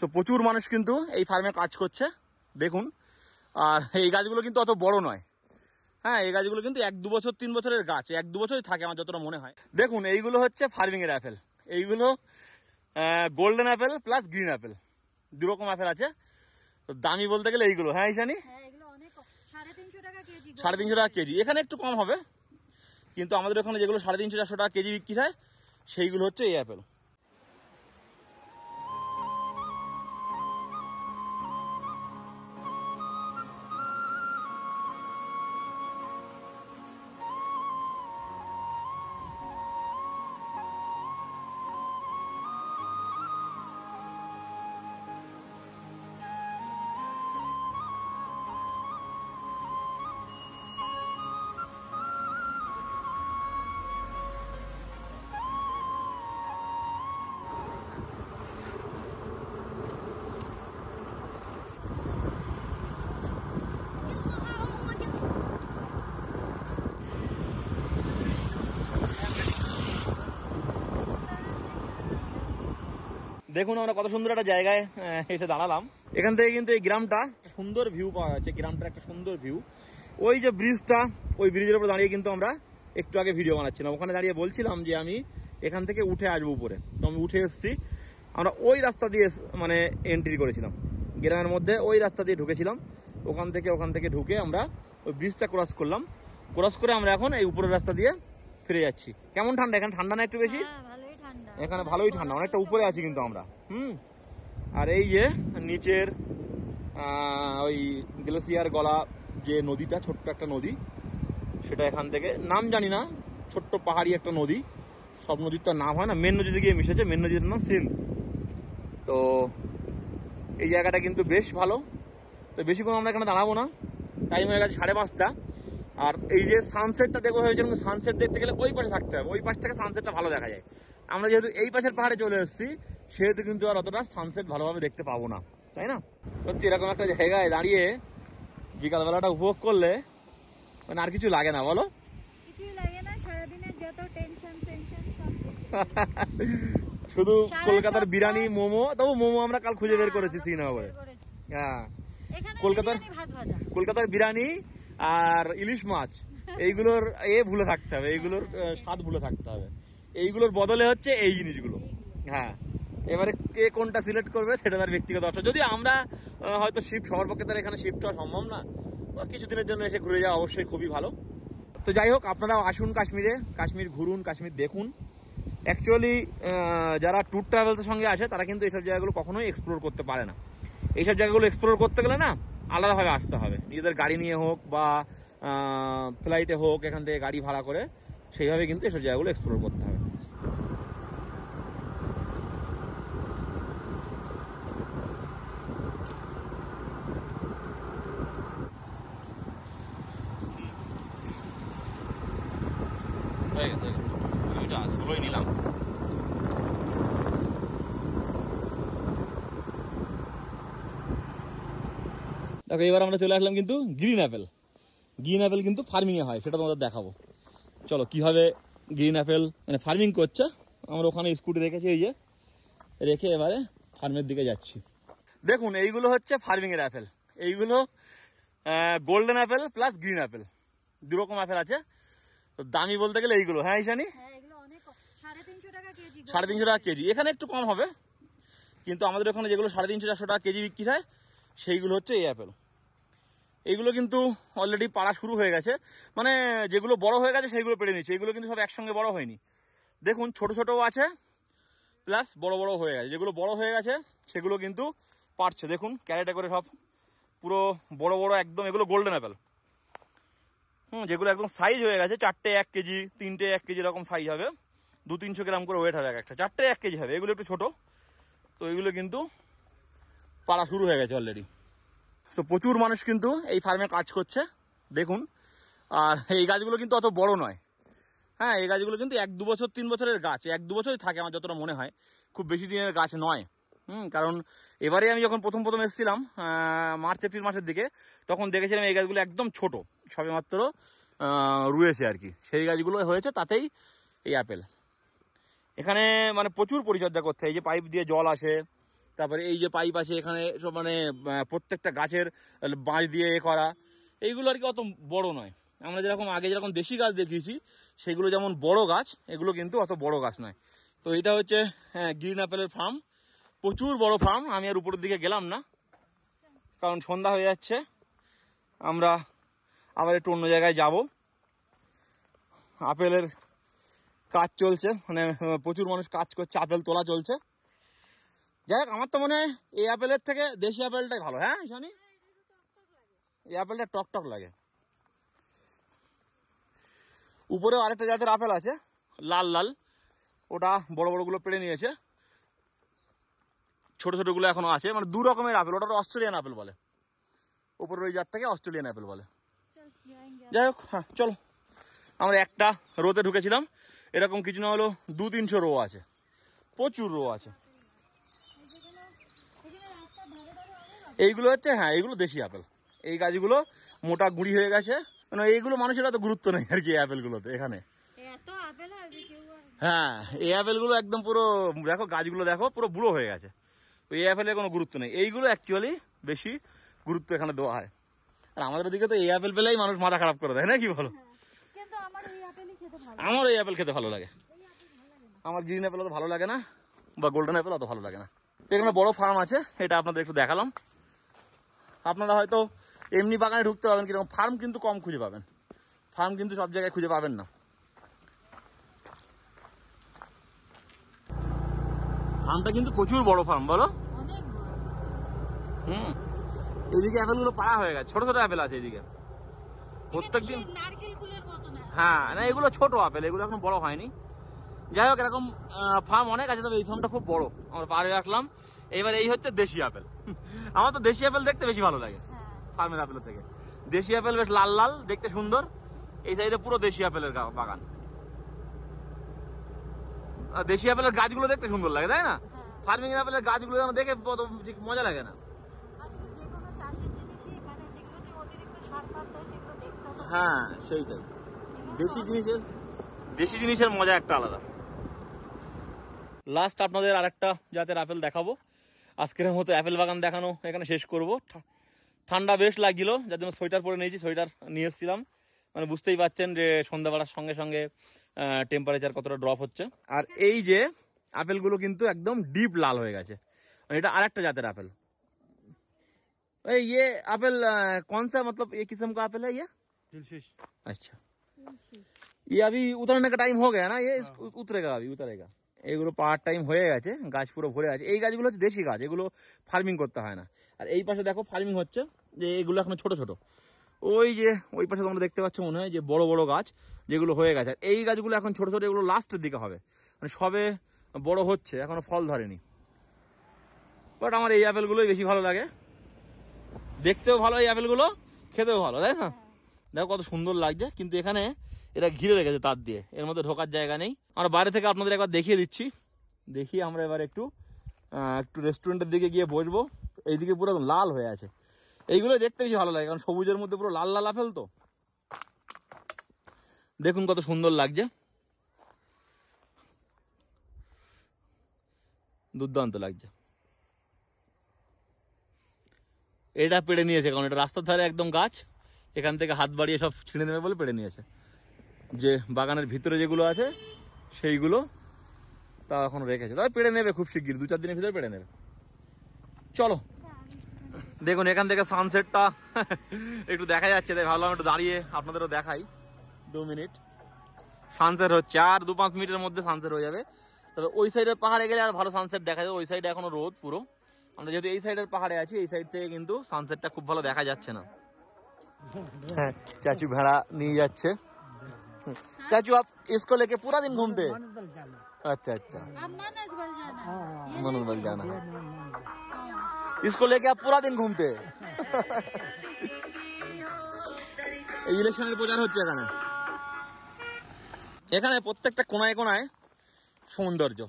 তো প্রচুর মানুষ কিন্তু এই ফার্মে কাজ করছে দেখুন আর এই গাছগুলো কিন্তু অত বড় নয় হ্যাঁ এই গাছগুলো কিন্তু এক দু বছর তিন বছরের গাছ এক দু বছরই থাকে আমার যতটা মনে হয় দেখুন এইগুলো হচ্ছে ফার্মিংয়ের অ্যাপেল এইগুলো golden apple plus green apple দুরকম অ্যাপেল আছে তো দামি বলতে গেলে এইগুলো হ্যাঁ ইশানি হ্যাঁ, সাড়ে তিনশো টাকা কেজি এখানে একটু কম হবে কিন্তু আমাদের ওখানে যেগুলো সাড়ে তিনশো চারশো টাকা কেজি বিক্রি হয় সেইগুলো হচ্ছে এই অ্যাপেল দেখুন আমরা কত সুন্দর একটা জায়গায় এসে দাঁড়ালাম এখান থেকে কিন্তু এই গ্রামটা সুন্দর ভিউ পাওয়া যাচ্ছে গ্রামটা একটা সুন্দর ভিউ ওই যে ব্রিজটা ওই ব্রিজের উপর দাঁড়িয়ে কিন্তু আমরা একটু আগে ভিডিও বানাচ্ছিলাম ওখানে দাঁড়িয়ে বলছিলাম যে আমি এখান থেকে উঠে আসবো উপরে তো আমি উঠে এসেছি আমরা ওই রাস্তা দিয়ে মানে এন্ট্রি করেছিলাম গ্রামের মধ্যে ওই রাস্তা দিয়ে ঢুকেছিলাম ওখান থেকে ওখান থেকে ঢুকে আমরা ওই ব্রিজটা ক্রস করলাম ক্রস করে আমরা এখন এই উপরের রাস্তা দিয়ে ফিরে যাচ্ছি কেমন ঠান্ডা এখানে ঠান্ডা না একটু বেশি হ্যাঁ, এখানে ভালোই ঠান্ডা অনেকটা উপরে আছি কিন্তু আমরা হুম আর এই যে নিচের ওই গ্লেসিয়ার গলা যে নদীটা ছোট্ট একটা নদী সেটা এখান থেকে নাম জানি না ছোট্ট পাহাড়ি একটা নদী সব নদীর তো নাম হয় না মেন নদীতে গিয়ে মিশেছে মেন নদীর নাম সিন্ধ তো এই জায়গাটা কিন্তু বেশ ভালো তো বেশিক্ষণ আমরা এখানে দাঁড়াবো না টাইম হয়ে গেছে সাড়ে পাঁচটা আর এই যে সানসেটটা দেখবো হয়েছে সানসেট দেখতে গেলে ওই পাশে থাকতে হবে ওই পাশ থেকে সানসেটটা ভালো দেখা যায় আমরা যেহেতু এই পাশের পাহাড়ে চলে এসেছি সেহেতু কিন্তু আর অতটা সানসেট ভালোভাবে দেখতে পাবো না তাই না সত্যি এরকম একটা জায়গায় দাঁড়িয়ে বিকালবেলাটা উপভোগ করলে মানে আর কিছু লাগে না বলো শুধু কলকাতার বিরিয়ানি মোমো তবু মোমো আমরা কাল খুঁজে বের হ্যাঁ, করেছি শ্রীনগরে হ্যাঁ কলকাতার কলকাতার বিরিয়ানি আর ইলিশ মাছ এইগুলোর এ ভুলে থাকতে হবে এইগুলোর স্বাদ ভুলে থাকতে হবে এইগুলোর বদলে হচ্ছে এই জিনিসগুলো হ্যাঁ এবারে কে কোনটা সিলেক্ট করবে সেটা তার ব্যক্তিগত অপশন যদি আমরা হয়তো শিফট হওয়ার পক্ষে তার এখানে শিফট হওয়া সম্ভব না বা কিছুদিনের জন্য এসে ঘুরে যাওয়া অবশ্যই খুবই ভালো তো যাই হোক আপনারাও আসুন কাশ্মীরে কাশ্মীর ঘুরুন কাশ্মীর দেখুন অ্যাকচুয়ালি যারা ট্যুর ট্রাভেলসের সঙ্গে আসে তারা কিন্তু এইসব জায়গাগুলো কখনোই এক্সপ্লোর করতে পারে না এইসব জায়গাগুলো এক্সপ্লোর করতে গেলে না আলাদাভাবে আসতে হবে নিজেদের গাড়ি নিয়ে হোক বা ফ্লাইটে হোক এখান থেকে গাড়ি ভাড়া করে সেইভাবে কিন্তু এসব জায়গাগুলো এক্সপ্লোর করতে হবে দেখো এবার আমরা চলে আসলাম কিন্তু গ্রিন অ্যাপেল গ্রিন অ্যাপেল কিন্তু ফার্মিংয়ে হয় সেটা তোমাদের দেখাবো চলো কীভাবে গ্রিন অ্যাপেল মানে ফার্মিং করছে আমরা ওখানে স্কুটি রেখেছি এই যে রেখে এবারে ফার্মের দিকে যাচ্ছি দেখুন এইগুলো হচ্ছে ফার্মিংয়ের অ্যাপেল এইগুলো golden apple plus green apple দু রকম অ্যাপেল আছে তো দামি বলতে গেলে এইগুলো হ্যাঁ ইশানি হ্যাঁ, সাড়ে তিনশো টাকা কেজি এখানে একটু কম হবে কিন্তু আমাদের ওখানে যেগুলো সাড়ে তিনশো চারশো টাকা কেজি বিক্রি হয় সেইগুলো হচ্ছে এই অ্যাপেল এইগুলো কিন্তু অলরেডি পাড়া শুরু হয়ে গেছে মানে যেগুলো বড় হয়ে গেছে সেইগুলো পেড়ে নিচ্ছে এগুলো কিন্তু সব একসঙ্গে বড় হয়নি দেখুন ছোট ছোটও আছে প্লাস বড় বড় হয়ে গেছে যেগুলো বড় হয়ে গেছে সেগুলো কিন্তু পারছে দেখুন ক্যারেটে করে সব পুরো বড় বড় একদম এগুলো গোল্ডেন অ্যাপেল হুম যেগুলো একদম সাইজ হয়ে গেছে চারটে এক কেজি তিনটে এক কেজি এরকম সাইজ হবে দু তিনশো গ্রাম করে ওয়েট হবে এক একটা চারটে এক কেজি হবে এগুলো একটু ছোটো তো এগুলো কিন্তু পাড়া শুরু হয়ে গেছে অলরেডি তো প্রচুর মানুষ কিন্তু এই ফার্মে কাজ করছে দেখুন আর এই গাছগুলো কিন্তু অত বড় নয় হ্যাঁ এই গাছগুলো কিন্তু এক দু বছর তিন বছরের গাছ এক দু বছরই থাকে আমার যতটা মনে হয় খুব বেশি দিনের গাছ নয় হুম কারণ এবারে আমি যখন প্রথম প্রথম এসেছিলাম মার্চ এপ্রিল মাসের দিকে তখন দেখেছিলাম এই গাছগুলো একদম ছোট সবে মাত্র রয়েছে আর কি সেই গাছগুলো হয়েছে তাতেই এই আপেল এখানে মানে প্রচুর পরিচর্যা করতে এই যে পাইপ দিয়ে জল আসে তারপরে এই যে পাইপ আছে এখানে সব মানে প্রত্যেকটা গাছের বাঁশ দিয়ে এ করা এইগুলো আর কি অত বড় নয় আমরা যেরকম আগে যেরকম দেশি গাছ দেখিয়েছি সেগুলো যেমন বড় গাছ এগুলো কিন্তু অত বড় গাছ নয় তো এটা হচ্ছে হ্যাঁ গ্রিন অ্যাপেলের ফার্ম প্রচুর বড় ফার্ম আমি আর উপরের দিকে গেলাম না কারণ সন্ধ্যা হয়ে যাচ্ছে আমরা আবার একটু অন্য জায়গায় যাব আপেলের কাজ চলছে মানে প্রচুর মানুষ কাজ করছে আপেল তোলা চলছে যাই হোক আমার তো মনে হয় এই আপেলের থেকে দেশি আপেলটাই ভালো হ্যাঁ শুনি এই আপেলটা টক টক লাগে উপরেও আরেকটা জাতের আপেল আছে লাল লাল ওটা বড় বড়গুলো পেড়ে নিয়েছে ছোটো ছোটোগুলো এখনও আছে মানে দু রকমের আপেল ওটা অস্ট্রেলিয়ান আপেল বলে উপরের ওই জাত থেকে অস্ট্রেলিয়ান আপেল বলে যাই হোক হ্যাঁ চলো আমরা একটা রোতে ঢুকেছিলাম এরকম কিছু না হলো দু তিনশো রো আছে প্রচুর রো আছে এইগুলো হচ্ছে হ্যাঁ এইগুলো দেশি আপেল এই গাছগুলো মোটা গুঁড়ি হয়ে গেছে মানে এইগুলো মানুষের এত গুরুত্ব নেই আর কি এই আপেলগুলোতে এখানে হ্যাঁ এই আপেলগুলো একদম পুরো দেখো গাছগুলো দেখো পুরো বুড়ো হয়ে গেছে তো এই আপেলের কোনো গুরুত্ব নেই এইগুলো অ্যাকচুয়ালি বেশি গুরুত্ব এখানে দেওয়া হয় আর আমাদের দিকে তো এই আপেল পেলেই মানুষ মাথা খারাপ করে দেয় না কি বলো হ্যাঁ, আমার এই আপেল খেতে ভালো লাগে আমার গ্রিন অ্যাপেল অত ভালো লাগে না বা গোল্ডেন অ্যাপেল অত ভালো লাগে না এখানে বড় ফার্ম আছে এটা আপনাদের একটু দেখালাম আপনারা হয়তো এমনি বাগানে ঢুকতে পাবেন কিরকম ফার্ম কিন্তু কম খুঁজে পাবেন ফার্ম কিন্তু সব জায়গায় খুঁজে পাবেন না ফার্মটা কিন্তু প্রচুর বড় ফার্ম বলো হুম এইদিকে অ্যাপেলগুলো পাড়া হয়ে গেছে ছোট ছোট আপেল আছে এইদিকে প্রত্যেকদিন হ্যাঁ না এগুলো ছোট আপেল এগুলো এখন বড় হয়নি যাই হোক এরকম ফার্ম অনেক আছে তবে এই ফার্মটা খুব বড় আমরা পাহাড়ে রাখলাম এবার এই হচ্ছে দেশি আপেল আমার তো দেশি আপেল দেখতে বেশি ভালো লাগে হ্যাঁ। ফার্মের আপেল থেকে দেশি আপেল বেশ লাল লাল দেখতে সুন্দর এই সাইডে পুরো দেশি আপেলের বাগান দেশি আপেলের গাছগুলো দেখতে সুন্দর লাগে তাই না হ্যাঁ। ফার্মিং আপেলের গাছগুলো যেন দেখে ঠিক মজা লাগে না আচ্ছা, হ্যাঁ সেইটাই দেশি জিনিসের দেশি জিনিসের মজা একটা আলাদা লাস্ট আপনাদের আরেকটা জাতের আপেল দেখাবো আজকের মতো অ্যাপেল বাগান দেখানো এখানে শেষ করব ঠান্ডা বেশ লাগিলো যার জন্য সোয়েটার পরে নিয়েছি সোয়েটার নিয়ে এসেছিলাম মানে বুঝতেই পারছেন যে সন্ধ্যাবেলার সঙ্গে সঙ্গে টেম্পারেচার কতটা ড্রপ হচ্ছে আর এই যে আপেলগুলো কিন্তু একদম ডিপ লাল হয়ে গেছে এটা আর একটা জাতের আপেল ইয়ে আপেল কোন সা মতলব ये আপেল है হ্যাঁ আচ্ছা। ইয়ে दिलशीश अच्छा ये अभी उतरने का टाइम हो गया ना এগুলো পাওয়ার টাইম হয়ে গেছে গাছ পুরো ভরে আছে এই গাছগুলো হচ্ছে দেশি গাছ এগুলো ফার্মিং করতে হয় না আর এই পাশে দেখো ফার্মিং হচ্ছে যে এগুলো এখন ছোট ছোট ওই যে ওই পাশে তোমরা দেখতে পাচ্ছ মনে হয় যে বড় বড় গাছ যেগুলো হয়ে গেছে আর এই গাছগুলো এখন ছোট ছোট এগুলো লাস্টের দিকে হবে মানে সবে বড় হচ্ছে এখনো ফল ধরেনি বাট আমার এই অ্যাপেলগুলোই বেশি ভালো লাগে দেখতেও ভালো এই অ্যাপেলগুলো খেতেও ভালো তাই না দেখো কত সুন্দর লাগছে কিন্তু এখানে এটা ঘিরে রেখেছে তার দিয়ে এর মধ্যে ঢোকার জায়গা নেই আমরা বাইরে থেকে আপনাদের একবার দেখিয়ে দিচ্ছি দেখি আমরা এবার একটু একটু রেস্টুরেন্টের দিকে গিয়ে বসবো এইদিকে পুরো লাল হয়ে আছে এইগুলো দেখতে বেশি ভালো লাগে কারণ সবুজের মধ্যে পুরো লাল লাল আপেল তো দেখুন কত সুন্দর লাগছে দুর্দান্ত লাগছে এটা পেড়ে নিয়েছে কারণ এটা রাস্তার ধারে একদম গাছ এখান থেকে হাত বাড়িয়ে সব ছিঁড়ে নেবে বলে পেড়ে নিয়েছে যে বাগানের ভিতরে যেগুলো আছে সেইগুলো তা এখন রেখেছে তবে পেড়ে নেবে খুব শিগগির দু চার দিনের ভিতরে পেড়ে নেবে চলো দেখুন এখান থেকে সানসেটটা একটু দেখা যাচ্ছে দেখ ভাবলাম একটু দাঁড়িয়ে আপনাদেরও দেখাই দু মিনিট সানসেট হচ্ছে আর দু পাঁচ মিনিটের মধ্যে সানসেট হয়ে যাবে তবে ওই সাইডের পাহাড়ে গেলে আর ভালো সানসেট দেখা যাবে ওই সাইডে এখনো রোদ পুরো আমরা যেহেতু এই সাইডের পাহাড়ে আছি এই সাইড থেকে কিন্তু সানসেটটা খুব ভালো দেখা যাচ্ছে না হ্যাঁ চাচু ভেড়া নিয়ে যাচ্ছে চাচু আপ इसको লেকে पूरा দিন ঘুমতে আচ্ছা আচ্ছা मनोज बल जाना है ঘুমতে लेके ইলেকশনের প্রচার হচ্ছে এখানে এখানে প্রত্যেকটা কোনায় কোনায় সৌন্দর্য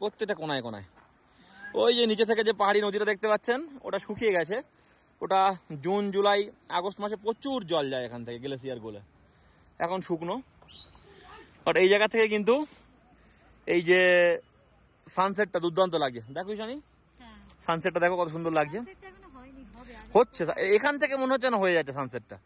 প্রত্যেকটা কোনায় কোনায় ওই যে নিচে থেকে যে পাহাড়ি নদীটা দেখতে পাচ্ছেন ওটা শুকিয়ে গেছে ওটা জুন জুলাই আগস্ট মাসে প্রচুর জল যায় এখান থেকে গ্লেসিয়ার গোলে এখন শুকনো বাট এই জায়গা থেকে কিন্তু এই যে সানসেটটা দুর্দান্ত লাগছে দেখো জানি সানসেটটা হ্যাঁ। দেখো কত সুন্দর লাগছে হচ্ছে এখান থেকে মনে হচ্ছে না হয়ে যাচ্ছে সানসেটটা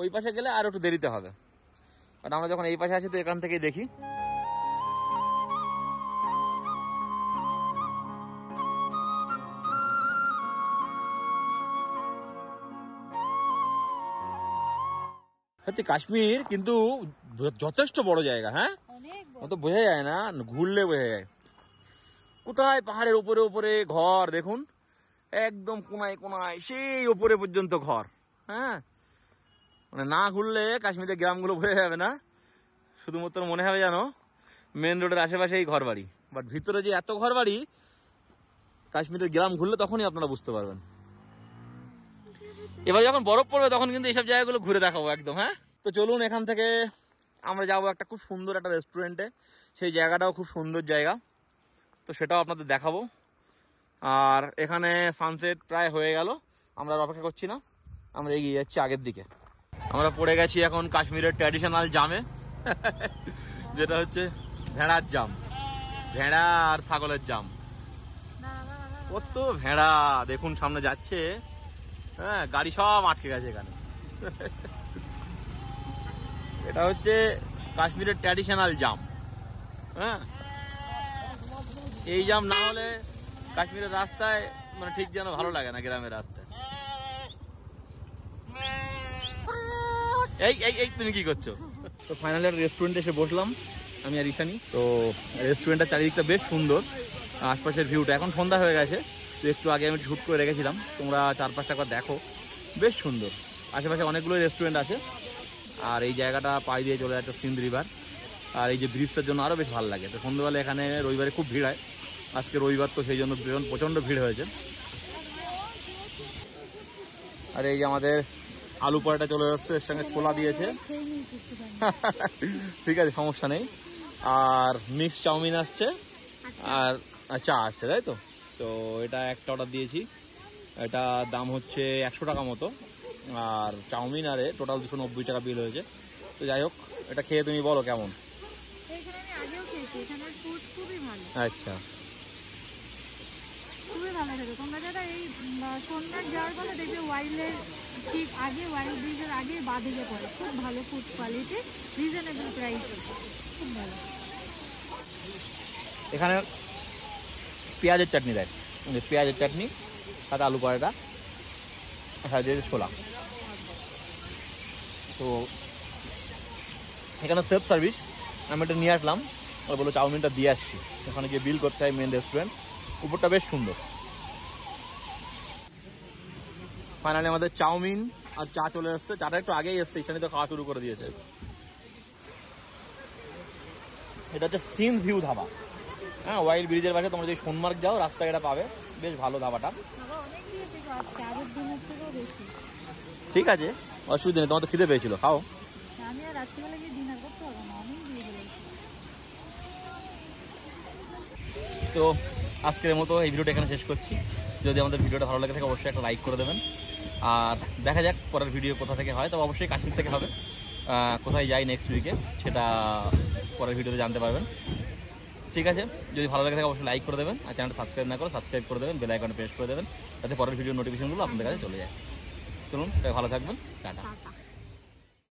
ওই পাশে গেলে আর একটু দেরিতে হবে বাট আমরা যখন এই পাশে আছি তো এখান থেকেই দেখি সত্যি কাশ্মীর কিন্তু যথেষ্ট বড় জায়গা হ্যাঁ অত বোঝা যায় না ঘুরলে বোঝা যায় কোথায় পাহাড়ের উপরে উপরে ঘর দেখুন একদম কোনায় কোনায় সেই ওপরে পর্যন্ত ঘর হ্যাঁ মানে না ঘুরলে কাশ্মীরের গ্রামগুলো বোঝা যাবে না শুধুমাত্র মনে হবে জানো মেন রোডের আশেপাশেই ঘর বাড়ি বাট ভিতরে যে এত ঘর বাড়ি কাশ্মীরের গ্রাম ঘুরলে তখনই আপনারা বুঝতে পারবেন এবার যখন বরফ পড়বে তখন কিন্তু এইসব জায়গাগুলো ঘুরে দেখাবো একদম হ্যাঁ তো চলুন এখান থেকে আমরা যাব একটা খুব সুন্দর একটা রেস্টুরেন্টে সেই জায়গাটাও খুব সুন্দর জায়গা তো সেটাও আপনাদের দেখাবো আর এখানে সানসেট প্রায় হয়ে গেল আমরা অপেক্ষা করছি না আমরা এগিয়ে যাচ্ছি আগের দিকে আমরা পড়ে গেছি এখন কাশ্মীরের ট্র্যাডিশনাল জামে যেটা হচ্ছে ভেড়ার জাম ভেড়া আর ছাগলের জাম কত ভেড়া দেখুন সামনে যাচ্ছে হ্যাঁ গাড়ি সব আটকে গেছে এখানে এটা হচ্ছে কাশ্মীরের ট্র্যাডিশনাল জাম হ্যাঁ এই জাম না হলে কাশ্মীরের রাস্তায় মানে ঠিক যেন ভালো লাগে না গ্রামের রাস্তায় এই এই এই তুমি কি করছো তো ফাইনালি একটা রেস্টুরেন্টে এসে বসলাম আমি আর ইশানি তো রেস্টুরেন্টটা চারিদিকটা বেশ সুন্দর আশপাশের ভিউটা এখন সন্ধ্যা হয়ে গেছে তো একটু আগে আমি ঝুট করে রেখেছিলাম তোমরা চারপাশটা একবার দেখো বেশ সুন্দর আশেপাশে অনেকগুলো রেস্টুরেন্ট আছে আর এই জায়গাটা পায়ে দিয়ে চলে যাচ্ছে সিন্ধ রিভার আর এই যে ব্রিজটার জন্য আরও বেশ ভালো লাগে তো সন্ধ্যেবেলা এখানে রবিবারে খুব ভিড় হয় আজকে রবিবার তো সেই জন্য প্রচণ্ড ভিড় হয়েছে আর এই যে আমাদের আলু পরাটা চলে যাচ্ছে এর সঙ্গে ছোলা দিয়েছে ঠিক আছে সমস্যা নেই আর মিক্স চাউমিন আসছে আচ্ছা। আর চা আসছে তাই তো তো এটা একটা অর্ডার দিয়েছি এটা দাম হচ্ছে একশো টাকা মতো আর চাউমিন আরে টোটাল দুশো নব্বই টাকা বিল হয়েছে তো যাই হোক এটা খেয়ে তুমি বলো কেমন আচ্ছা ঠিক আগে আগে এখানে পেঁয়াজের চাটনি দেয় পেঁয়াজের চাটনি সাথে আলু পরাটা সাথে ছোলা তো এখানে সেফ সার্ভিস আমি এটা নিয়ে আসলাম আর বললো চাউমিনটা দিয়ে আসছি ওখানে গিয়ে বিল করতে হয় মেন রেস্টুরেন্ট উপরটা বেশ সুন্দর ফাইনালি আমাদের চাউমিন আর চা চলে এসছে চাটা একটু আগেই এসছে এখানে তো খাওয়া শুরু করে দিয়েছে এটা হচ্ছে সিন ভিউ ধাবা হ্যাঁ ওয়াইল ব্রিজের পাশে তোমরা যদি সোনমার্গ যাও রাস্তা এটা পাবে বেশ ভালো ধাবাটা ঠিক আছে অসুবিধা নেই তোমার তো খিদে পেয়েছিল খাও তো আজকের মতো এই ভিডিওটা এখানে শেষ করছি যদি আমাদের ভিডিওটা ভালো লাগে থাকে অবশ্যই একটা লাইক করে দেবেন আর দেখা যাক পরের ভিডিও কোথা থেকে হয় তো অবশ্যই কাশ্মীর থেকে হবে কোথায় যাই নেক্সট উইকে সেটা পরের ভিডিওতে জানতে পারবেন ঠিক আছে যদি ভালো লাগে থাকে অবশ্যই লাইক করে দেবেন আর চ্যানেলটা সাবস্ক্রাইব না করে সাবস্ক্রাইব করে দেবেন বেল প্রেস করে দেবেন যাতে পরের ভিডিও নোটিফিকেশনগুলো আপনাদের কাছে চলে যায় চলুন ভালো থাকবেন টাটা